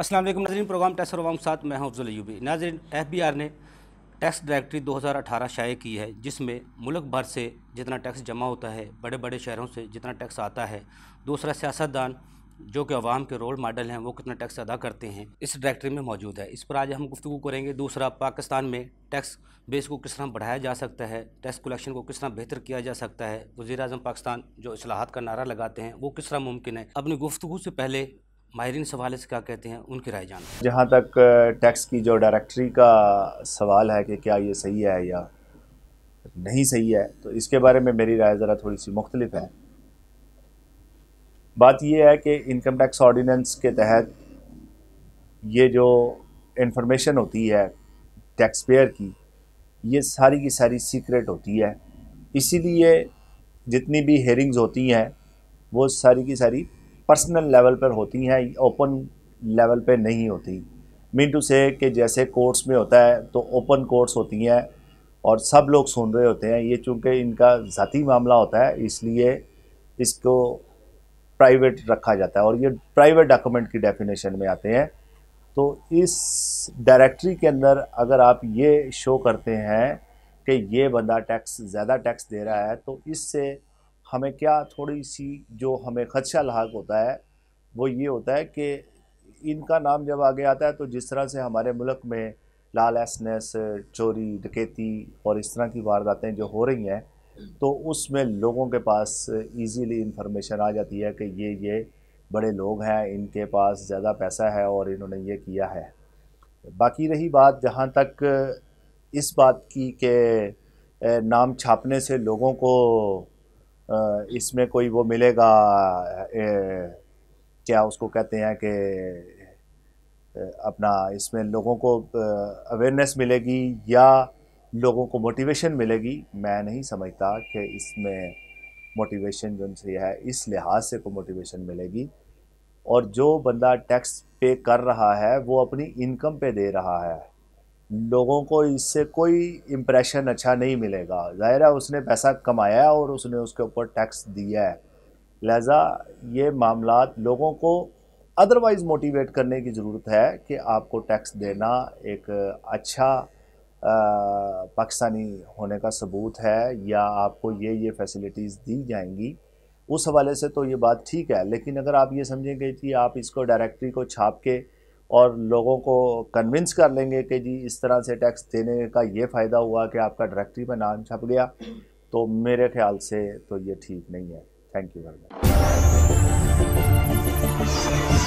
अस्सलाम वालेकुम नाजरीन प्रोग्राम टैक्स के साथ मैं हूं अफजल यूबी नाजरीन एफबीआर ने टैक्स डायरेक्टरी 2018 शाये की है जिसमें मुल्क भर से जितना टैक्स जमा होता है बड़े बड़े शहरों से जितना टैक्स आता है दूसरा सियासतदान जो कि अवाम के रोल मॉडल हैं वो कितना टैक्स अदा करते हैं इस डायरेक्टरी में मौजूद है इस पर आज हम गुफ्तु करेंगे दूसरा पाकिस्तान में टैक्स बेस को किस तरह बढ़ाया जा सकता है टैक्स कलेक्शन को किस तरह बेहतर किया जा सकता है वजी अजम पाकिस्तान जो असलाहत का नारा लगाते हैं वो किस तरह मुमकिन है अपनी गुफ्तु से पहले माहरीन सवाल से क्या कहते हैं उनकी राय जान जहाँ तक टैक्स की जो डायरेक्टरी का सवाल है कि क्या ये सही है या नहीं सही है तो इसके बारे में मेरी राय ज़रा थोड़ी सी मुख्तलिफ है बात यह है कि इनकम टैक्स ऑर्डीनेंस के तहत ये जो इन्फॉर्मेशन होती है टैक्स पेयर की ये सारी की सारी सीक्रेट होती है इसीलिए जितनी भी हेयरिंग्स होती हैं वो सारी की सारी पर्सनल लेवल पर होती हैं ओपन लेवल पर नहीं होती मीन टू से कि जैसे कोर्ट्स में होता है तो ओपन कोर्ट्स होती हैं और सब लोग सुन रहे होते हैं ये चूँकि इनका ज़ाती मामला होता है इसलिए इसको प्राइवेट रखा जाता है और ये प्राइवेट डॉक्यूमेंट की डेफिनेशन में आते हैं तो इस डायरेक्टरी के अंदर अगर आप ये शो करते हैं कि ये बंदा टैक्स ज़्यादा टैक्स दे रहा है तो इससे हमें क्या थोड़ी सी जो हमें खदशा लाक होता है वो ये होता है कि इनका नाम जब आगे आता है तो जिस तरह से हमारे मुल्क में लाल एसनेस चोरी डकैती और इस तरह की वारदातें जो हो रही हैं तो उसमें लोगों के पास इजीली इन्फॉर्मेशन आ जाती है कि ये ये बड़े लोग हैं इनके पास ज़्यादा पैसा है और इन्होंने ये किया है बाकी रही बात जहाँ तक इस बात की के नाम छापने से लोगों को इसमें कोई वो मिलेगा ए, क्या उसको कहते हैं कि अपना इसमें लोगों को अवेयरनेस मिलेगी या लोगों को मोटिवेशन मिलेगी मैं नहीं समझता कि इसमें मोटिवेशन जो से है इस लिहाज से को मोटिवेशन मिलेगी और जो बंदा टैक्स पे कर रहा है वो अपनी इनकम पे दे रहा है लोगों को इससे कोई इम्प्रेशन अच्छा नहीं मिलेगा ज़ाहिर है उसने पैसा कमाया है और उसने उसके ऊपर टैक्स दिया है लिहाजा ये मामला लोगों को अदरवाइज़ मोटिवेट करने की ज़रूरत है कि आपको टैक्स देना एक अच्छा पाकिस्तानी होने का सबूत है या आपको ये ये फैसिलिटीज़ दी जाएंगी उस हवाले से तो ये बात ठीक है लेकिन अगर आप ये समझेंगे कि आप इसको डायरेक्टरी को छाप के और लोगों को कन्विंस कर लेंगे कि जी इस तरह से टैक्स देने का ये फ़ायदा हुआ कि आपका डायरेक्टरी में नाम छप गया तो मेरे ख्याल से तो ये ठीक नहीं है थैंक यू वेरी मच